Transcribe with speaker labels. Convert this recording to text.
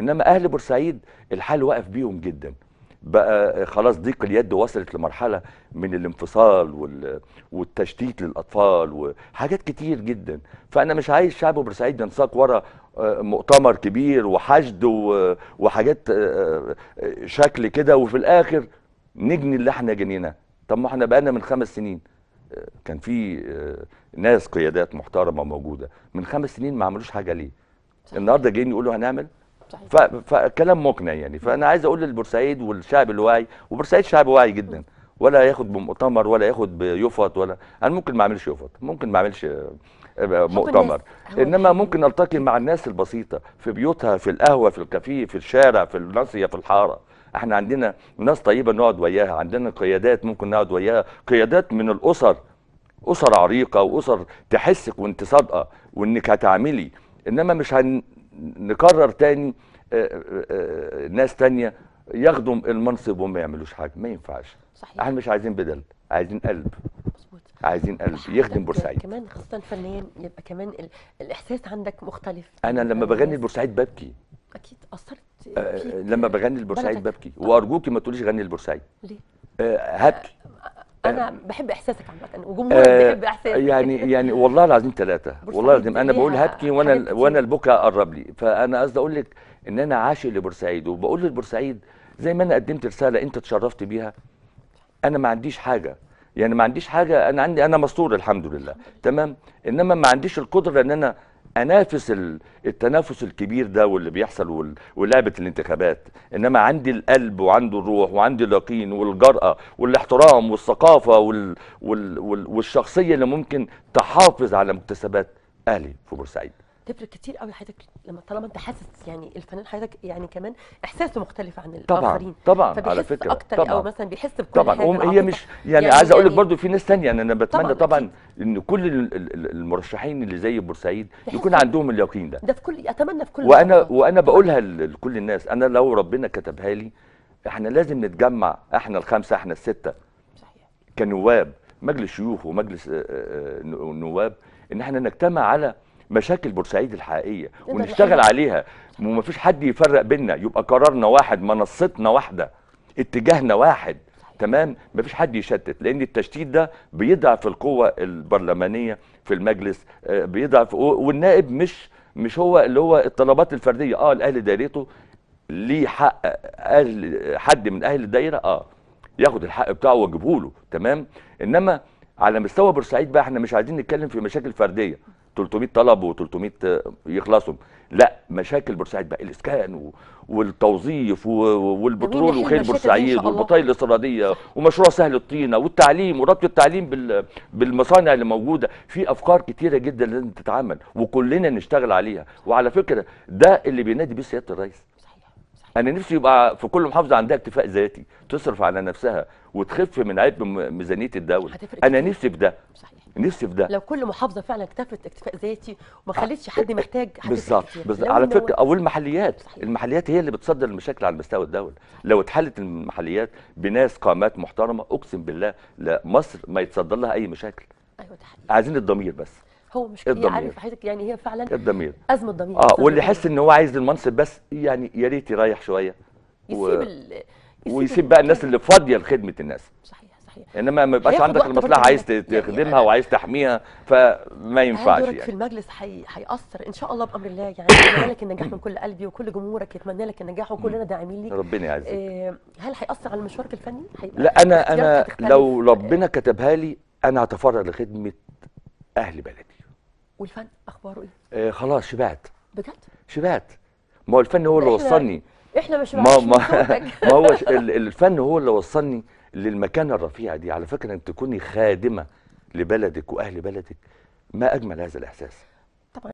Speaker 1: انما اهل بورسعيد الحال واقف بيهم جدا بقى خلاص ضيق اليد وصلت لمرحله من الانفصال وال... والتشتيت للاطفال وحاجات كتير جدا فانا مش عايز شعب بورسعيد ينساق ورا آه، مؤتمر كبير وحشد وحاجات آه، آه، شكل كده وفي الاخر نجني اللي احنا جنيناه طب ما احنا بقالنا من خمس سنين كان في ناس قيادات محترمه موجوده من خمس سنين ما عملوش حاجه ليه النهارده جايين يقولوا هنعمل صحيح. فكلام مقنع يعني فانا عايز اقول للبورسعيد والشعب الواعي وبورسعيد شعب واعي جدا ولا ياخد بمؤتمر ولا ياخد بيفط ولا انا ممكن ما اعملش يفط ممكن ما اعملش آه، مؤتمر انما ممكن التقي مع الناس البسيطه في بيوتها في القهوه في الكافيه في الشارع في الناصيه في الحاره احنا عندنا ناس طيبه نقعد وياها عندنا قيادات ممكن نقعد وياها قيادات من الاسر اسر عريقه واسر تحسك وانت صادقه وانك هتعملي انما مش هن نكرر تاني آه، آه، آه، ناس تانية يخدم المنصب وما يعملوش حاجه ما ينفعش صحيح احنا مش عايزين بدل عايزين قلب مظبوط عايزين قلب يخدم بورسعيد كمان خاصه
Speaker 2: فنيا يبقى كمان ال... الاحساس عندك مختلف
Speaker 1: انا لما يعني بغني البورسعيد ببكي
Speaker 2: اكيد اثرت أه لما بغني البورسعيد
Speaker 1: ببكي وارجوكي ما تقوليش غني البورسعيد ليه؟ أه هبكي انا
Speaker 2: بحب احساسك عامه وجمهورك آه بيحب احساسك يعني يعني
Speaker 1: والله العظيم ثلاثه والله العظيم انا بقول هبكي وانا وانا البكا قرب لي فانا قصدي اقول لك ان انا عاشق لبورسعيد وبقول لبورسعيد زي ما انا قدمت رساله انت تشرفت بيها انا ما عنديش حاجه يعني ما عنديش حاجه انا عندي انا مستور الحمد لله تمام انما ما عنديش القدره ان انا انافس التنافس الكبير ده واللي بيحصل ولعبه الانتخابات انما عندي القلب وعندي الروح وعندي اليقين والجراه والاحترام والثقافه وال وال وال والشخصيه اللي ممكن تحافظ على مكتسبات اهلي في بورسعيد
Speaker 2: تفرق كتير قوي حياتك لما طالما انت حاسس يعني الفنان حياتك يعني كمان احساسه مختلف عن الاخرين طبعا طبعا على فكره اكتر طبعا او مثلا بيحس بكل طبعا حاجة هي مش
Speaker 1: يعني, يعني عايز اقول لك برضه يعني برضو في ناس ثانيه يعني انا بتمنى طبعا, طبعا ان كل المرشحين اللي زي بورسعيد يكون عندهم اليقين ده ده
Speaker 2: في كل اتمنى في كل وانا طبعًا
Speaker 1: وانا بقولها لكل الناس انا لو ربنا كتبها لي احنا لازم نتجمع احنا الخمسه احنا السته صحيح كنواب مجلس شيوخ ومجلس النواب آه، آه، آه، ان احنا نجتمع على مشاكل بورسعيد الحقيقيه ونشتغل إيه عليها ومفيش حد يفرق بينا يبقى قرارنا واحد منصتنا واحده اتجاهنا واحد تمام مفيش حد يشتت لان التشتيت ده بيضعف القوه البرلمانيه في المجلس آه، بيضعف والنائب مش مش هو اللي هو الطلبات الفرديه اه الاهل دايرته ليه حق اهل حد من اهل الدايره اه ياخد الحق بتاعه ويجيبه له تمام انما على مستوى بورسعيد بقى احنا مش عايزين نتكلم في مشاكل فرديه 300 طلب و300 آه، يخلصوا لا مشاكل بورسعيد بقى الاسكان والتوظيف والبترول وخير بورسعيد والبطايق الاستيراديه ومشروع سهل الطينه والتعليم وربط التعليم بالمصانع اللي موجوده في افكار كتيره جدا لازم تتعمل وكلنا نشتغل عليها وعلى فكره ده اللي بينادي بيه سياده الرئيس انا نفسي يبقى في كل محافظه عندها اكتفاء ذاتي تصرف على نفسها وتخف من عيب ميزانيه الدوله انا نفسي في ده صحيح. نفسي في ده لو
Speaker 2: كل محافظه فعلا اكتفت اكتفاء ذاتي وما آه. خلتش حد محتاج
Speaker 1: بالظبط على فكره او المحليات صحيح. المحليات هي اللي بتصدر المشاكل على مستوى الدوله لو اتحلت المحليات بناس قامات محترمه اقسم بالله مصر ما يتصدر لها اي مشاكل ايوه ده عايزين الضمير بس
Speaker 2: هو مش إيه يعني عارف حياتك يعني هي فعلا إيه الضمير ازمه ضمير اه واللي يحس
Speaker 1: ان هو عايز المنصب بس يعني يا ريت يريح شويه يسيب و... ال... يسيب ويسيب بقى الناس اللي فاضيه لخدمه الناس صحيح صحيح انما ما يبقاش عندك المصلحه عايز تخدمها يعني وعايز تحميها فما ينفعش يعني في
Speaker 2: المجلس هيأثر حي... ان شاء الله بامر الله يعني اتمنى لك النجاح من كل قلبي وكل جمهورك يتمنى لك النجاح وكلنا داعمين ليك ربنا يعزك آه هل هيأثر على مشوارك الفني؟ لا انا انا لو
Speaker 1: ربنا كتبها لي انا هتفرغ لخدمه اهل بلدي
Speaker 2: والفن اخباره
Speaker 1: ايه؟ آه خلاص شبعت بجد؟ شبعت ما هو الفن هو اللي وصلني
Speaker 2: احنا مش ما ما, ما هو
Speaker 1: الفن هو اللي وصلني للمكانه الرفيعه دي على فكره انك تكوني خادمه لبلدك واهل بلدك ما اجمل هذا الاحساس